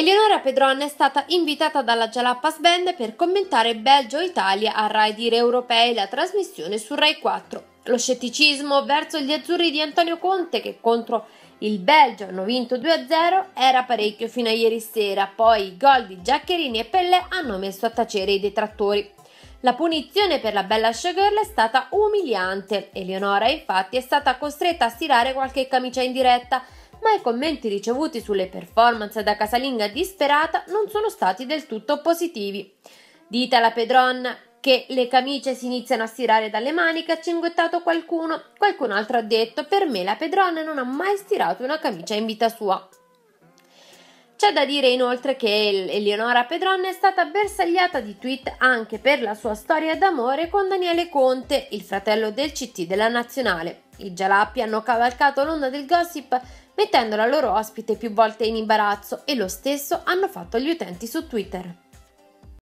Eleonora Pedron è stata invitata dalla Jalapas Band per commentare Belgio-Italia a Rai Dire Europei, la trasmissione su Rai 4. Lo scetticismo verso gli azzurri di Antonio Conte, che contro il Belgio hanno vinto 2-0, era parecchio fino a ieri sera, poi i gol di Giaccherini e Pelle hanno messo a tacere i detrattori. La punizione per la bella showgirl è stata umiliante. Eleonora infatti è stata costretta a stirare qualche camicia in diretta ma i commenti ricevuti sulle performance da casalinga disperata non sono stati del tutto positivi. Dita la Pedron che le camicie si iniziano a stirare dalle maniche ha cinguettato qualcuno, qualcun altro ha detto per me la Pedron non ha mai stirato una camicia in vita sua. C'è da dire inoltre che Eleonora Pedron è stata bersagliata di tweet anche per la sua storia d'amore con Daniele Conte, il fratello del CT della Nazionale. I Jalappi hanno cavalcato l'onda del gossip mettendo la loro ospite più volte in imbarazzo e lo stesso hanno fatto gli utenti su Twitter.